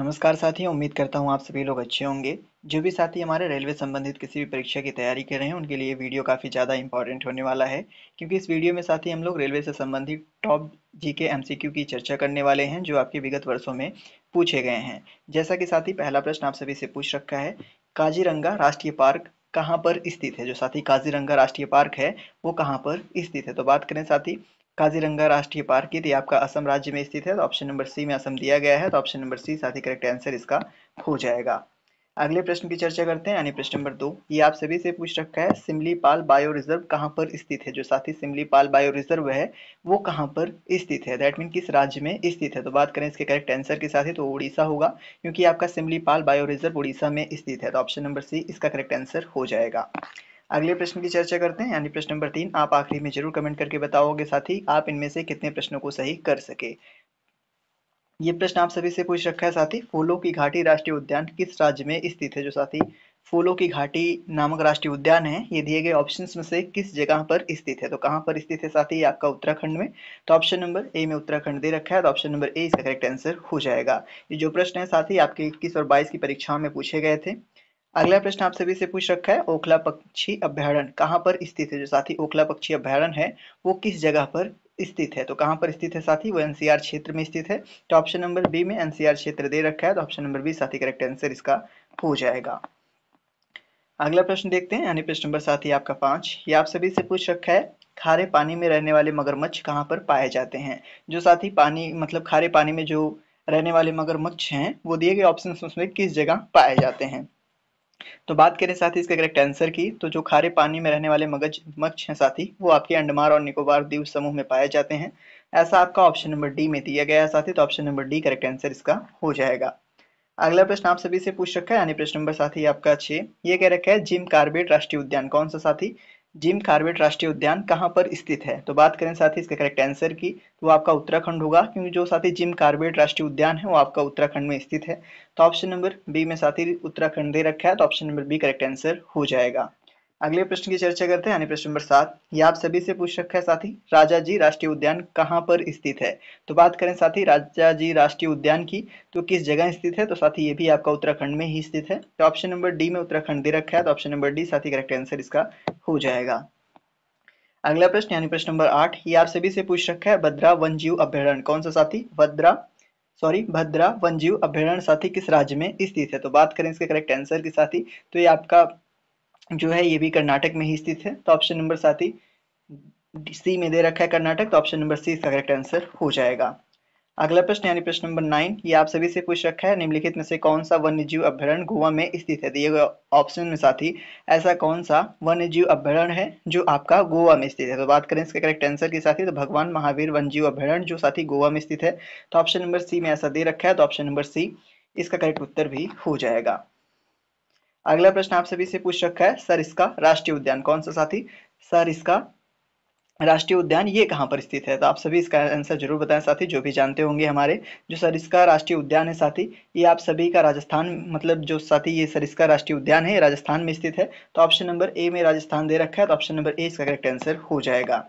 नमस्कार साथी उम्मीद करता हूँ आप सभी लोग अच्छे होंगे जो भी साथी हमारे रेलवे संबंधित किसी भी परीक्षा की तैयारी कर रहे हैं उनके लिए वीडियो काफ़ी ज़्यादा इंपॉर्टेंट होने वाला है क्योंकि इस वीडियो में साथी हम लोग रेलवे से संबंधित टॉप जी के एम की चर्चा करने वाले हैं जो आपके विगत वर्षों में पूछे गए हैं जैसा कि साथी पहला प्रश्न आप सभी से पूछ रखा है काजीरंगा राष्ट्रीय पार्क कहाँ पर स्थित है जो साथी काजीरंगा राष्ट्रीय पार्क है वो कहाँ पर स्थित है तो बात करें साथी काजीरंगा राष्ट्रीय पार्क की तो आपका असम राज्य में स्थित है तो ऑप्शन नंबर सी में असम दिया गया है तो ऑप्शन नंबर सी साथ ही करेक्ट आंसर इसका हो जाएगा अगले प्रश्न की चर्चा करते हैं यानी प्रश्न नंबर दो ये आप सभी से पूछ रखा है सिमलीपाल बायो रिजर्व कहाँ पर स्थित है जो साथी सिमलीपाल बायो रिजर्व है वो कहाँ पर स्थित है दैट मीन किस राज्य में स्थित है तो बात करें इसके करेक्ट आंसर के साथ ही तो उड़ीसा होगा क्योंकि आपका सिमलीपाल बायो रिजर्व उड़ीसा में स्थित है तो ऑप्शन नंबर सी इसका करेक्ट आंसर हो जाएगा अगले प्रश्न की चर्चा करते हैं यानी प्रश्न नंबर तीन आप आखिरी में जरूर कमेंट करके बताओगे साथ ही आप इनमें से कितने प्रश्नों को सही कर सके ये प्रश्न आप सभी से पूछ रखा है साथी फूलों की घाटी राष्ट्रीय उद्यान किस राज्य में स्थित है जो साथी फूलों की घाटी नामक राष्ट्रीय उद्यान है ये दिए गए ऑप्शंस में से किस जगह पर स्थित है तो कहाँ पर स्थित है साथी आपका उत्तराखंड में तो ऑप्शन नंबर ए में उत्तराखंड दे रखा है तो ऑप्शन नंबर ए इसका करेक्ट आंसर हो जाएगा ये जो प्रश्न है साथी आपके इक्कीस और बाईस की परीक्षाओं में पूछे गए थे अगला प्रश्न आप सभी से पूछ रखा है ओखला पक्षी अभ्यारण कहाँ पर स्थित है जो साथी ओखला पक्षी अभ्यारण है वो किस जगह पर स्थित है तो कहाँ पर स्थित है साथी वो एनसीआर क्षेत्र में स्थित है तो ऑप्शन नंबर बी में एनसीआर क्षेत्र दे रखा है तो ऑप्शन नंबर बी साथी करेक्ट आंसर इसका हो जाएगा अगला प्रश्न देखते हैं यानी प्रश्न नंबर साथ ही आपका पांच ये आप सभी से पूछ रखा है खारे पानी में रहने वाले मगरमच्छ कहाँ पर पाए जाते हैं जो साथी पानी मतलब खारे पानी में जो रहने वाले मगरमच्छ हैं वो दिए गए ऑप्शन उसमें किस जगह पाए जाते हैं तो बात करें साथी इसके करेक्ट आंसर की तो जो खारे पानी में रहने वाले मगज मक्ष हैं साथी वो आपके अंडमान और निकोबार द्वीप समूह में पाए जाते हैं ऐसा आपका ऑप्शन नंबर डी में दिया गया है साथी तो option number D correct answer इसका हो जाएगा अगला प्रश्न आप सभी से पूछ रखा है यानी प्रश्न नंबर साथी आपका छे ये कह रखा है जिम कार्बेट राष्ट्रीय उद्यान कौन सा साथी जिम कार्बेट राष्ट्रीय उद्यान कहाँ पर स्थित है तो बात करें साथी इसका करेक्ट आंसर की तो वो आपका उत्तराखंड होगा क्योंकि जो साथी जिम कार्बेट राष्ट्रीय उद्यान है वो आपका उत्तराखंड में स्थित है तो ऑप्शन नंबर बी में साथी उत्तराखंड दे रखा है तो option number B correct answer हो जाएगा अगले प्रश्न की चर्चा करते हैं यानी प्रश्न नंबर सात ये आप सभी से पूछ रखा है साथी राजा जी राष्ट्रीय उद्यान कहाँ पर स्थित है तो बात करें साथी राजा जी राष्ट्रीय उद्यान की तो किस जगह स्थित है तो साथी ये भी आपका उत्तराखंड में ही स्थित है तो ऑप्शन नंबर डी में उत्तराखंड दे रखा है तो ऑप्शन नंबर डी साथी करेक्ट आंसर इसका हो जाएगा अगला प्रश्न यानी प्रश्न नंबर आठ ये आप सभी से पूछ रखा है भद्रा जीव अभ्यारण कौन सा साथी भद्रा सॉरी भद्रा जीव अभ्यारण साथी किस राज्य में स्थित है तो बात करें इसके करेक्ट आंसर के साथी तो ये आपका जो है ये भी कर्नाटक में ही स्थित है तो ऑप्शन नंबर साथी सी में दे रखा है कर्नाटक तो ऑप्शन नंबर सी इसका करेक्ट आंसर हो जाएगा अगला प्रश्न यानी प्रश्न नंबर नाइन ये आप सभी से पूछ रखा है निम्नलिखित में से कौन सा वन्य जीव अभ्यारण्य गोवा में स्थित है दिए गए ऑप्शन में साथ ही ऐसा कौन सा वन्य जीव अभ्यारण्य है जो आपका गोवा में स्थित है तो बात करें इसके करेक्ट आंसर के साथ ही तो भगवान महावीर वन जीव अभ्यारण्य जो साथी गोवा में स्थित है तो ऑप्शन नंबर सी में ऐसा दे रखा है तो ऑप्शन नंबर सी इसका करेक्ट उत्तर भी हो जाएगा अगला प्रश्न आप सभी से पूछ रखा है सर इसका राष्ट्रीय उद्यान कौन सा साथी सर इसका राष्ट्रीय उद्यान ये कहाँ पर स्थित है तो आप सभी इसका आंसर जरूर बताएं साथी जो भी जानते होंगे हमारे जो सरिस्का राष्ट्रीय उद्यान है साथी ये आप सभी का राजस्थान मतलब जो साथी ये सरिस्का राष्ट्रीय उद्यान है राजस्थान में स्थित है तो ऑप्शन नंबर ए में राजस्थान दे रखा है तो ऑप्शन नंबर ए इसका करेक्ट आंसर हो जाएगा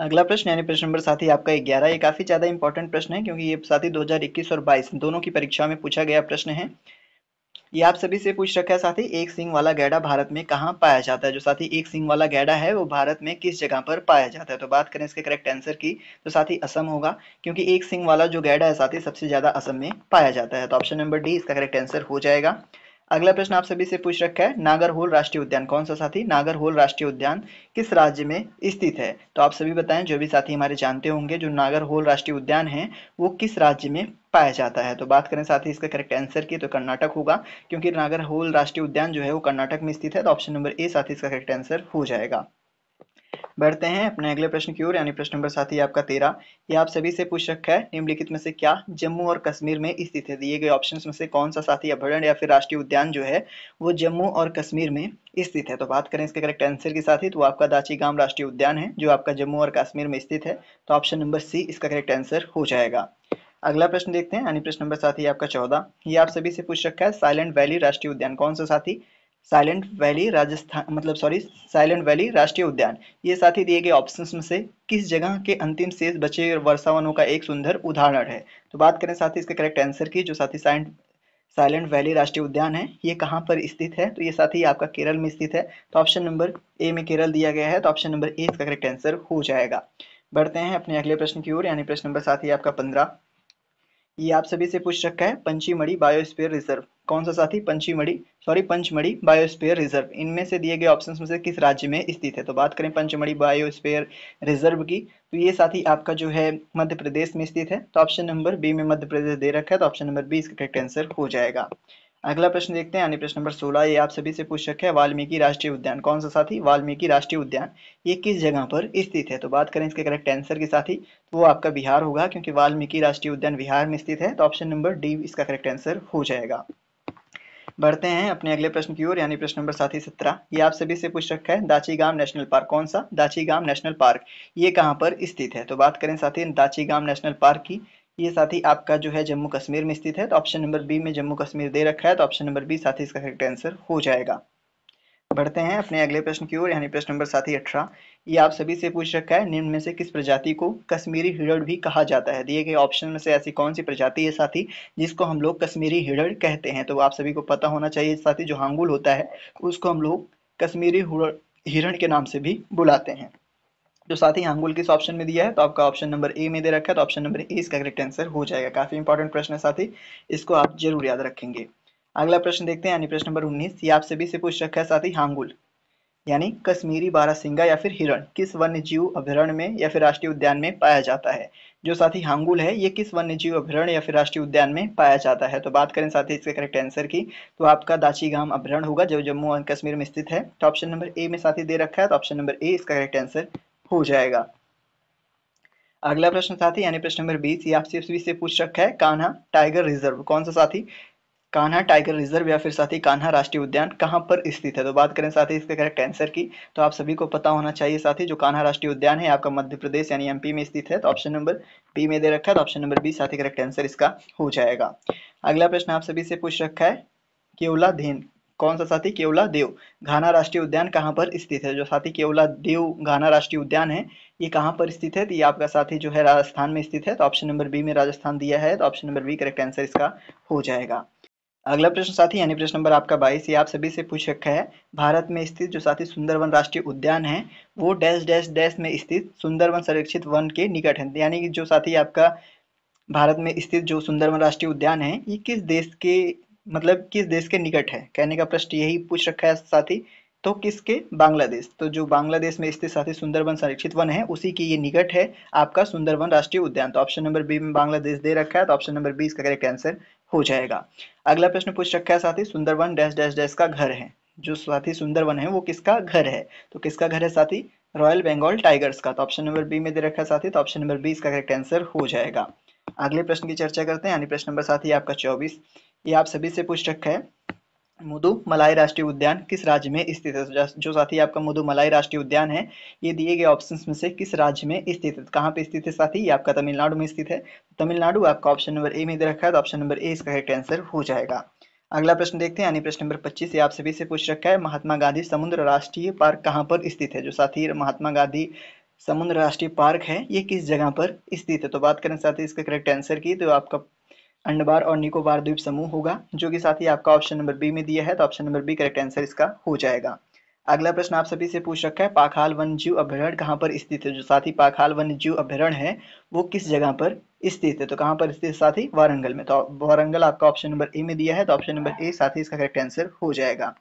अगला प्रश्न यानी प्रश्न नंबर साथी आपका ग्यारह ये काफी ज्यादा इंपॉर्टेंट प्रश्न है क्योंकि ये साथी दो और बाईस दोनों की परीक्षा में पूछा गया प्रश्न है ये आप सभी से पूछ रखा है साथी एक सिंह वाला गैडा भारत में कहाँ पाया जाता है जो साथी एक सिंह वाला गैडा है वो भारत में किस जगह पर पाया जाता है तो बात करें इसके करेक्ट आंसर की तो साथी असम होगा क्योंकि एक सिंह वाला जो गैडा है साथी सबसे ज़्यादा असम में पाया जाता है तो ऑप्शन नंबर डी इसका करेक्ट आंसर हो जाएगा अगला प्रश्न आप सभी से पूछ रखा है नागरहोल राष्ट्रीय उद्यान कौन सा साथी नागरहोल राष्ट्रीय उद्यान किस राज्य में स्थित है तो आप सभी बताएं जो भी साथी हमारे जानते होंगे जो नागरहोल राष्ट्रीय उद्यान है वो किस राज्य में पाया जाता है तो बात करें साथ ही इसका करेक्ट आंसर की तो कर्नाटक होगा क्योंकि नागरहोल राष्ट्रीय उद्यान जो है वो कर्नाटक में स्थित है तो ऑप्शन नंबर ए साथ ही इसका करेक्ट आंसर हो जाएगा बढ़ते हैं अपने अगले प्रश्न की ओर यानी प्रश्न नंबर साथ ही आपका तेरह ये आप सभी से पूछ रखा है निम्नलिखित में से क्या जम्मू और कश्मीर में स्थित है दिए गए ऑप्शन में से कौन सा साथी अभ्यारण्य या फिर राष्ट्रीय उद्यान जो है वो जम्मू और कश्मीर में स्थित है तो बात करें इसके करेक्ट आंसर के साथ ही तो आपका गांव राष्ट्रीय उद्यान है जो आपका जम्मू और कश्मीर में स्थित है तो ऑप्शन नंबर सी इसका करेक्ट आंसर हो जाएगा अगला प्रश्न देखते हैं यानी प्रश्न नंबर साथ ही आपका चौदह ये आप सभी से पूछ रखा है साइलेंट वैली राष्ट्रीय उद्यान कौन सा साथी साइलेंट वैली राजस्थान मतलब सॉरी साइलेंट वैली राष्ट्रीय उद्यान ये साथ ही दिए गए ऑप्शन में से किस जगह के अंतिम शेष बचे वर्षा वनों का एक सुंदर उदाहरण है तो बात करें साथ ही इसके करेक्ट आंसर की जो साथ ही साइलेंट साइलेंट वैली राष्ट्रीय उद्यान है ये कहाँ पर स्थित है तो ये साथ ही आपका केरल में स्थित है तो ऑप्शन नंबर ए में केरल दिया गया है तो ऑप्शन नंबर ए इसका करेक्ट आंसर हो जाएगा बढ़ते हैं अपने अगले प्रश्न की ओर यानी प्रश्न नंबर साथ ही आपका पंद्रह ये आप सभी से पूछ रखा है पंचीमढ़ी बायोस्पेयर रिजर्व कौन सा साथी Panchimarhi sorry Panchmarhi biosphere reserve इनमें से दिए गए ऑप्शंस में से किस राज्य में स्थित है तो बात करें पंचमढ़ी बायोस्पेयर रिजर्व की तो ये साथी आपका जो है मध्य प्रदेश में स्थित है तो ऑप्शन नंबर बी में मध्य प्रदेश दे रखा है तो ऑप्शन नंबर बी इसका करेक्ट आंसर हो जाएगा अगला प्रश्न देखते हैं यानी प्रश्न नंबर सोलह ये आप सभी से पूछक है वाल्मीकि राष्ट्रीय उद्यान कौन सा साथी वाल्मीकि राष्ट्रीय उद्यान ये किस जगह पर स्थित है तो बात करें इसके करेक्ट आंसर के साथ ही तो वो आपका बिहार होगा क्योंकि वाल्मीकि राष्ट्रीय उद्यान बिहार में स्थित है तो ऑप्शन नंबर डी इसका करेक्ट आंसर हो जाएगा बढ़ते हैं अपने अगले प्रश्न की ओर यानी प्रश्न नंबर साथी ही सत्रह ये आप सभी से पूछ रखा है दाचीगाम नेशनल पार्क कौन सा दाचीगाम नेशनल पार्क ये कहाँ पर स्थित है तो बात करें साथी दाचीगाम नेशनल पार्क की ये साथी आपका जो है जम्मू कश्मीर में स्थित है तो ऑप्शन नंबर बी में जम्मू कश्मीर दे रखा है तो ऑप्शन नंबर बी साथी इसका करेक्ट आंसर हो जाएगा बढ़ते हैं अपने अगले प्रश्न की ओर यानी प्रश्न नंबर साथी अठारह ये आप सभी से पूछ रखा है निम्न में से किस प्रजाति को कश्मीरी हिरण भी कहा जाता है दिए गए ऑप्शन में से ऐसी कौन सी प्रजाति है साथी जिसको हम लोग कश्मीरी हिरण कहते हैं तो आप सभी को पता होना चाहिए साथी जो हांगुल होता है उसको हम लोग कश्मीरी हिरण के नाम से भी बुलाते हैं जो साथ ही आंगुल किस ऑप्शन में दिया है तो आपका ऑप्शन नंबर ए में दे रखा है तो ऑप्शन नंबर ए इसका करेक्ट आंसर हो जाएगा काफी इंपॉर्टेंट प्रश्न है साथ ही इसको आप जरूर याद रखेंगे अगला प्रश्न देखते हैं यानी प्रश्न नंबर उन्नीस ये आप सभी से पूछ रखा है साथ ही हांगुल यानी कश्मीरी बारासिंगा या फिर हिरण किस वन्य जीव अभ्यारण्य में या फिर राष्ट्रीय उद्यान में पाया जाता है जो साथी हांगुल है ये किस वन्य जीव अभ्यारण्य या फिर राष्ट्रीय उद्यान में पाया जाता है तो बात करें साथी इसके करेक्ट आंसर की तो आपका दाचीगाम अभ्यारण्य होगा जो जम्मू एंड कश्मीर में स्थित है तो ऑप्शन नंबर ए में साथी दे रखा है तो ऑप्शन नंबर ए इसका करेक्ट आंसर हो जाएगा अगला प्रश्न साथी यानी प्रश्न नंबर बीस या आपसे से पूछ रखा है कान्हा टाइगर रिजर्व कौन सा साथी कान्हा टाइगर रिजर्व या फिर साथी कान्हा राष्ट्रीय उद्यान कहाँ पर स्थित है तो बात करें साथी इसके करेक्ट आंसर की तो आप सभी को पता होना चाहिए साथी जो कान्हा राष्ट्रीय उद्यान है आपका मध्य प्रदेश यानी एमपी में स्थित है तो ऑप्शन नंबर बी में दे रखा है तो ऑप्शन नंबर बी साथी करेक्ट आंसर इसका हो जाएगा अगला प्रश्न आप सभी से पूछ रखा है केवला धीन कौन सा साथी केवला देव घाना राष्ट्रीय उद्यान कहाँ पर स्थित है जो साथी केवला देव घाना राष्ट्रीय उद्यान है ये कहाँ पर स्थित है तो ये आपका साथी जो है राजस्थान में स्थित है तो ऑप्शन नंबर बी में राजस्थान दिया है तो option number B correct answer इसका हो जाएगा अगला प्रश्न साथी यानी प्रश्न नंबर आपका बाईस ये आप सभी से पूछ रखा है भारत में स्थित जो साथी सुंदरवन राष्ट्रीय उद्यान है वो डैश डैश डैश में स्थित सुंदरवन संरक्षित वन के निकट है यानी कि जो साथी आपका भारत में स्थित जो सुंदरवन राष्ट्रीय उद्यान है ये किस देश के मतलब किस देश के निकट है कहने का प्रश्न यही पूछ रखा है साथी तो किसके बांग्लादेश तो जो बांग्लादेश में स्थित साथी सुंदरबन संरक्षित वन है उसी की ये निकट है आपका सुंदरबन राष्ट्रीय उद्यान तो ऑप्शन नंबर बी में बांग्लादेश दे रखा है तो ऑप्शन नंबर बी इसका करेक्ट आंसर हो जाएगा अगला प्रश्न पूछ रखा है साथी सुंदरवन डैश डैश डैश का घर है जो साथी सुंदरवन है वो किसका घर है तो किसका घर है साथी रॉयल बंगाल टाइगर्स का तो ऑप्शन नंबर बी में दे रखा है साथी तो ऑप्शन नंबर बी इसका करेक्ट आंसर हो जाएगा अगले प्रश्न की चर्चा करते हैं यानी प्रश्न नंबर साथी आपका चौबीस ये आप सभी से पूछ रखा है मुदु मलाई राष्ट्रीय उद्यान किस राज्य में स्थित है जो साथी आपका मुदु मलाई राष्ट्रीय उद्यान है ये दिए गए ऑप्शंस में से किस राज्य में स्थित है कहाँ पे स्थित है साथी ये आपका तमिलनाडु में स्थित है तमिलनाडु आपका ऑप्शन नंबर ए में दे रखा है तो ऑप्शन नंबर ए इसका करेक्ट आंसर हो जाएगा अगला प्रश्न देखते हैं यानी प्रश्न नंबर पच्चीस ये आप सभी से पूछ रखा है महात्मा गांधी समुद्र राष्ट्रीय पार्क कहाँ पर स्थित है जो साथी महात्मा गांधी समुद्र राष्ट्रीय पार्क है ये किस जगह पर स्थित है तो बात करें साथी इसका करेक्ट आंसर की तो आपका अंडबार और निकोबार द्वीप समूह होगा जो कि साथ ही आपका ऑप्शन नंबर बी में दिया है तो option number B correct answer इसका हो जाएगा अगला प्रश्न आप सभी से पूछ रखा है पाखाल वन जीव अभ्यारण कहाँ पर स्थित है जो साथ ही पाखाल वन जीव अभ्यारण है वो किस जगह पर स्थित है तो कहाँ पर स्थित साथ ही वारंगल में तो वारंगल आपका ऑप्शन नंबर ए में दिया है तो ऑप्शन नंबर ए साथ ही इसका करेक्ट आंसर हो जाएगा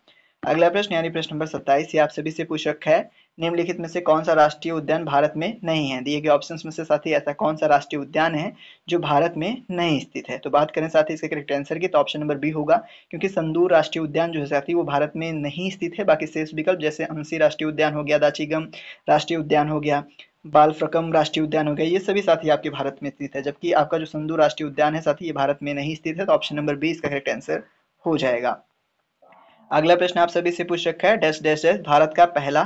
अगला प्रश्न यानी प्रश्न नंबर सत्ताईस ये आप सभी से पूछ रखा है निम्नलिखित में से कौन सा राष्ट्रीय उद्यान भारत में नहीं है दिए गए ऑप्शन में से साथ ही ऐसा कौन सा राष्ट्रीय उद्यान है जो भारत में नहीं स्थित है तो बात करें साथी इसके करेक्ट आंसर की तो ऑप्शन नंबर बी होगा क्योंकि संदूर राष्ट्रीय उद्यान जो है साथी वो भारत में नहीं स्थित है बाकी शेष विकल्प जैसे अंसी राष्ट्रीय उद्यान हो गया दाचीगम राष्ट्रीय उद्यान हो गया बालफ्रकम राष्ट्रीय उद्यान हो गया ये सभी साथी आपके भारत में स्थित है जबकि आपका जो संदूर राष्ट्रीय उद्यान है साथी ये भारत में नहीं स्थित है तो ऑप्शन नंबर बी इसका करेक्ट आंसर हो जाएगा अगला प्रश्न आप सभी से पूछ रखा है डैश डैश डैश भारत का पहला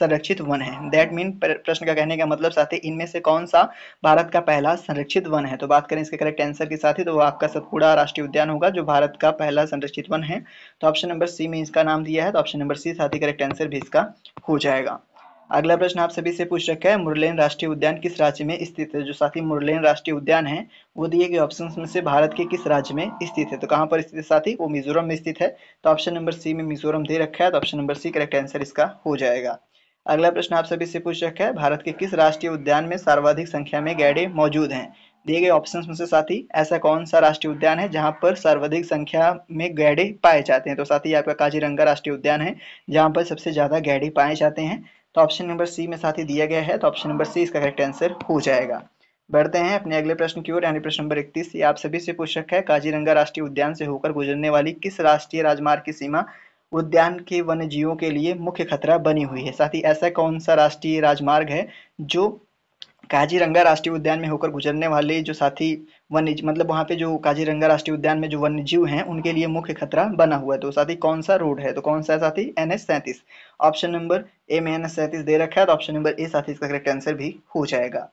संरक्षित वन है दैट मीन प्रश्न का कहने का मतलब साथ ही इनमें से कौन सा भारत का पहला संरक्षित वन है तो बात करें इसके करेक्ट आंसर के साथ ही तो वो आपका सतपुड़ा राष्ट्रीय उद्यान होगा जो भारत का पहला संरक्षित वन है तो ऑप्शन नंबर सी में इसका नाम दिया है तो ऑप्शन नंबर सी साथ ही करेक्ट आंसर भी इसका हो जाएगा अगला प्रश्न आप सभी से पूछ रखा है मुरलेन राष्ट्रीय उद्यान किस राज्य में स्थित है जो साथी मुरलेन राष्ट्रीय उद्यान है वो दिए गए ऑप्शन में से भारत के किस राज्य में स्थित है तो कहाँ पर स्थित है साथी वो मिजोरम में स्थित है तो ऑप्शन नंबर सी में मिजोरम दे रखा है तो option number C correct answer इसका हो जाएगा अगला प्रश्न आप सभी से पूछ रखा है भारत के किस राष्ट्रीय उद्यान में सर्वाधिक संख्या में गैडे मौजूद हैं दिए गए ऑप्शंस में से साथ ही ऐसा कौन सा राष्ट्रीय उद्यान है जहां पर सर्वाधिक संख्या में गैडे पाए जाते हैं तो साथ ही आपका काजीरंगा राष्ट्रीय उद्यान है जहां पर सबसे ज़्यादा गैडे पाए जाते हैं तो ऑप्शन नंबर सी में साथ ही दिया गया है तो ऑप्शन नंबर सी इसका करेक्ट आंसर हो जाएगा बढ़ते हैं अपने अगले प्रश्न की ओर यानी प्रश्न नंबर इकतीस आप सभी से पूछक है काजीरंगा राष्ट्रीय उद्यान से होकर गुजरने वाली किस राष्ट्रीय राजमार्ग की सीमा उद्यान के वन्य जीवों के लिए मुख्य खतरा बनी हुई है साथ ही ऐसा कौन सा राष्ट्रीय राजमार्ग है जो काजीरंगा राष्ट्रीय उद्यान में होकर गुजरने वाले जो साथी वन्य मतलब वहाँ पे जो काजीरंगा राष्ट्रीय उद्यान में जो वन्य जीव हैं उनके लिए मुख्य खतरा बना हुआ है तो साथी कौन सा रोड है तो कौन सा है साथी एन एस सैंतीस ऑप्शन नंबर ए में एन एस सैंतीस दे रखा है तो ऑप्शन नंबर ए साथी इसका करेक्ट आंसर भी हो जाएगा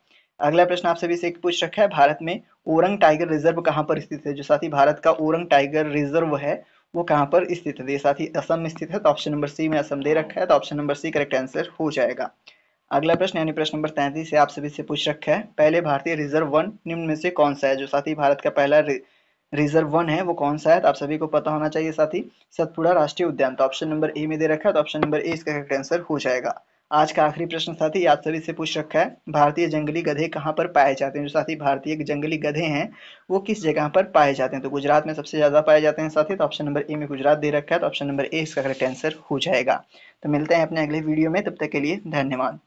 अगला प्रश्न आप सभी से एक पूछ रखा है भारत में ओरंग टाइगर रिजर्व कहाँ पर स्थित है जो साथी भारत का ओरंग टाइगर रिजर्व है वो कहाँ पर स्थित है साथ ही असम में स्थित है तो ऑप्शन नंबर सी में असम दे रखा है तो option number C correct answer हो जाएगा अगला प्रश्न यानी प्रश्न नंबर तैंतीस से आप सभी से पूछ रखा है पहले भारतीय रिजर्व वन निम्न में से कौन सा है जो साथी भारत का पहला रिजर्व वन है वो कौन सा है तो आप सभी को पता होना चाहिए साथी सतपुड़ा राष्ट्रीय उद्यान तो ऑप्शन नंबर ए में दे रखा है तो ऑप्शन नंबर ए इसका करेक्ट आंसर हो जाएगा आज का आखिरी प्रश्न साथी आप सभी से पूछ रखा है भारतीय जंगली गधे कहाँ पर पाए जाते हैं जो साथी भारतीय जंगली गधे हैं वो किस जगह पर पाए जाते हैं तो गुजरात में सबसे ज्यादा पाए जाते हैं साथी तो ऑप्शन नंबर ए में गुजरात दे रखा है तो ऑप्शन नंबर ए इसका करेक्ट आंसर हो जाएगा तो मिलते हैं अपने अगले वीडियो में तब तक के लिए धन्यवाद